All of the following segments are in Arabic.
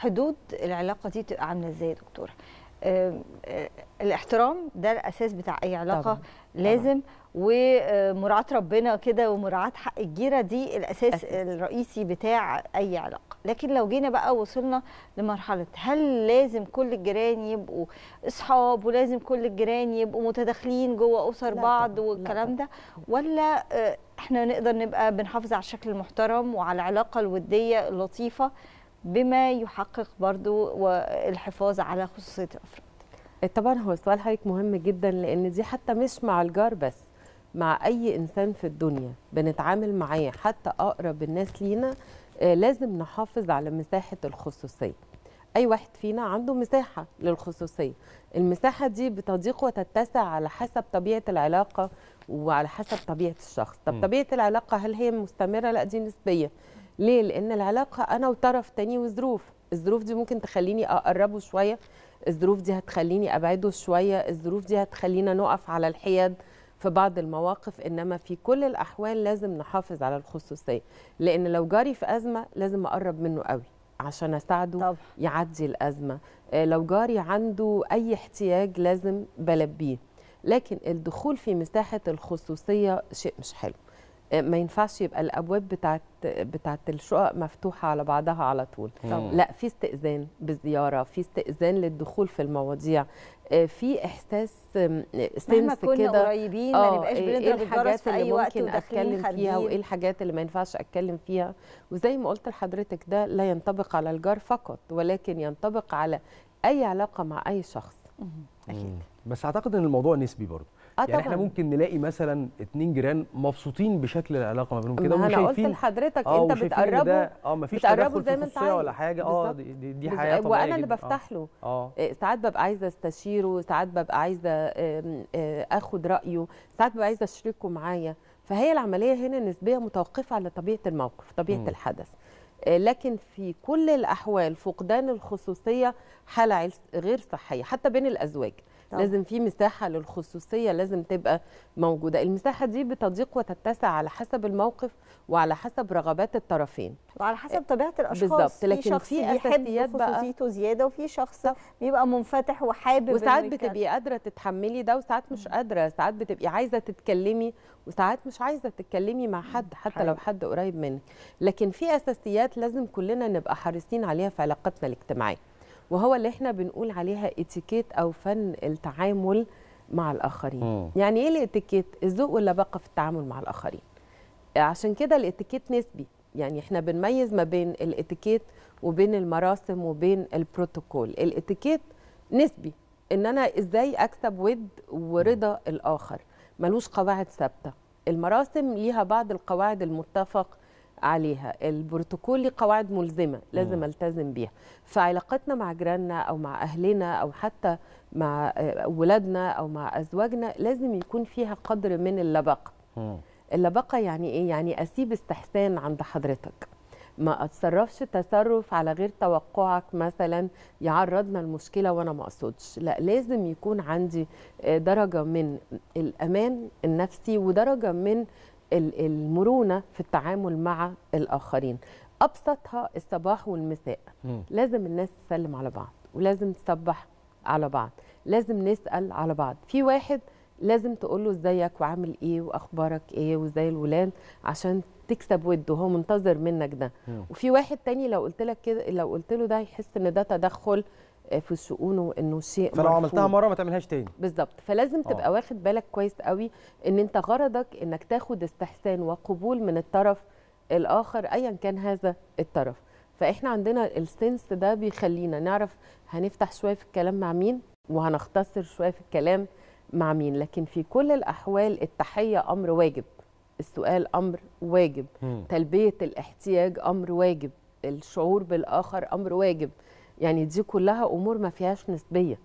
حدود العلاقه دي تبقى عامله ازاي يا دكتوره آه، الاحترام ده الاساس بتاع اي علاقه طبعا. لازم ومراعاه ربنا كده ومراعاه حق الجيره دي الاساس أساس. الرئيسي بتاع اي علاقه لكن لو جينا بقى وصلنا لمرحله هل لازم كل الجيران يبقوا اصحاب ولازم كل الجيران يبقوا متداخلين جوه اسر بعض طبعا. والكلام ده ولا آه، احنا نقدر نبقى بنحافظ على الشكل المحترم وعلى العلاقه الوديه اللطيفه بما يحقق برضو والحفاظ على خصوصيه الافراد إيه، طبعا هو سؤال حضرتك مهم جدا لان دي حتى مش مع الجار بس مع اي انسان في الدنيا بنتعامل معاه حتى اقرب الناس لينا إيه، لازم نحافظ على مساحه الخصوصيه اي واحد فينا عنده مساحه للخصوصيه المساحه دي بتضيق وتتسع على حسب طبيعه العلاقه وعلى حسب طبيعه الشخص طب م. طبيعه العلاقه هل هي مستمره لا دي نسبيه ليه لان العلاقه انا وطرف تاني وظروف الظروف دي ممكن تخليني اقربه شويه الظروف دي هتخليني ابعده شويه الظروف دي هتخلينا نقف على الحياد في بعض المواقف انما في كل الاحوال لازم نحافظ على الخصوصيه لان لو جاري في ازمه لازم اقرب منه قوي عشان اساعده طبعا. يعدي الازمه آه، لو جاري عنده اي احتياج لازم بلبيه لكن الدخول في مساحه الخصوصيه شيء مش حلو آه، ما ينفعش يبقى الابواب بتاعت بتاعت الشقق مفتوحه على بعضها على طول طبعا. لا في استئذان بالزياره في استئذان للدخول في المواضيع آه، في احساس سنس كده كنا قريبين ما آه، نبقاش إيه، إيه بنضرب الحاجات في اي وقت اتكلم خارجين. فيها وايه الحاجات اللي ما ينفعش اتكلم فيها وزي ما قلت لحضرتك ده لا ينطبق على الجار فقط ولكن ينطبق على اي علاقه مع اي شخص اكيد بس اعتقد ان الموضوع نسبي برضه آه يعني طبعًا. احنا ممكن نلاقي مثلا اتنين جيران مبسوطين بشكل العلاقه ما بينهم كده ومش شايفين قلت لحضرتك آه انت بتقربه اه مفيش تدخل زي ما انت عايز ولا حاجه اه دي, دي, دي حياه طبيعيه وانا اللي آه. بفتح له آه. آه. ساعات ببقى عايزه استشيره ساعات ببقى عايزه آه، اخد رايه ساعات ببقى عايزه اشركه معايا فهي العمليه هنا نسبيه متوقفه على طبيعه الموقف طبيعه م. الحدث آه، لكن في كل الأحوال فقدان الخصوصية حالة غير صحية حتى بين الأزواج طبعا. لازم في مساحه للخصوصيه لازم تبقى موجوده المساحه دي بتضيق وتتسع على حسب الموقف وعلى حسب رغبات الطرفين وعلى حسب طبيعه الاشخاص بالظبط لكن في اساسيات بقى خصوصيته زياده وفي شخص بيبقى منفتح وحابب وساعات بتبقي قادره تتحملي ده وساعات مش قادره ساعات بتبقي عايزه تتكلمي وساعات مش عايزه تتكلمي مع حد حتى لو حد قريب منك لكن في اساسيات لازم كلنا نبقى حريصين عليها في علاقتنا الاجتماعيه وهو اللي احنا بنقول عليها اتيكيت او فن التعامل مع الاخرين مم. يعني ايه الاتيكيت الذوق واللباقه في التعامل مع الاخرين عشان كده الاتيكيت نسبي يعني احنا بنميز ما بين الاتيكيت وبين المراسم وبين البروتوكول الاتيكيت نسبي ان انا ازاي اكسب ود ورضا الاخر ملوش قواعد ثابته المراسم ليها بعض القواعد المتفق عليها البروتوكول ليه قواعد ملزمه لازم التزم بيها فعلاقتنا مع جيراننا او مع اهلنا او حتى مع اولادنا او مع ازواجنا لازم يكون فيها قدر من اللبقه اللي بقى يعني ايه يعني اسيب استحسان عند حضرتك ما اتصرفش تصرف على غير توقعك مثلا يعرضنا لمشكله وانا ما اقصدش لا لازم يكون عندي آه، درجه من الامان النفسي ودرجه من المرونه في التعامل مع الاخرين ابسطها الصباح والمساء م. لازم الناس تسلم على بعض ولازم تسبح على بعض لازم نسال على بعض في واحد لازم تقول له ازيك وعامل ايه واخبارك ايه وازاي الولاد عشان تكسب وده هو منتظر منك ده وفي واحد تاني لو قلت لك كده لو قلت له ده هيحس ان ده تدخل آه، في شؤونه انه شيء فلو عملتها مره ما تعملهاش تاني بالظبط فلازم آه. تبقى أوه. واخد بالك كويس قوي ان انت غرضك انك تاخد استحسان وقبول من الطرف الاخر ايا كان هذا الطرف فاحنا عندنا السنس ده بيخلينا نعرف هنفتح شويه في الكلام مع مين وهنختصر شويه في الكلام مع مين لكن في كل الأحوال التحية أمر واجب السؤال أمر واجب م. تلبية الاحتياج أمر واجب الشعور بالآخر أمر واجب يعني دي كلها أمور ما فيهاش نسبية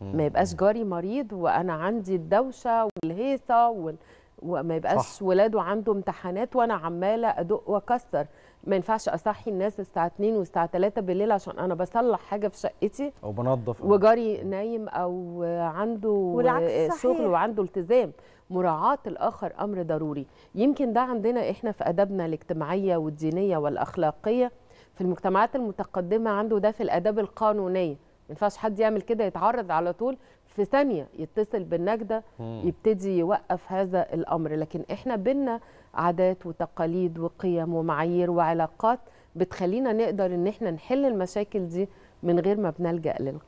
ما يبقاش جاري مريض وأنا عندي الدوشة والهيصة وال... وما يبقاش ولاده عنده امتحانات وانا عماله ادق واكسر ما ينفعش اصحي الناس الساعه 2 والساعه 3 بالليل عشان انا بصلح حاجه في شقتي او بنظف وجاري نايم او عنده آه، شغل وعنده التزام مراعاه الاخر امر ضروري يمكن ده عندنا احنا في ادابنا الاجتماعيه والدينيه والاخلاقيه في المجتمعات المتقدمه عنده ده في الاداب القانونيه ما ينفعش حد يعمل كده يتعرض على طول في ثانيه يتصل بالنجده يبتدي يوقف هذا الامر لكن احنا بينا عادات وتقاليد وقيم ومعايير وعلاقات بتخلينا نقدر ان احنا نحل المشاكل دي من غير ما بنلجا للقوه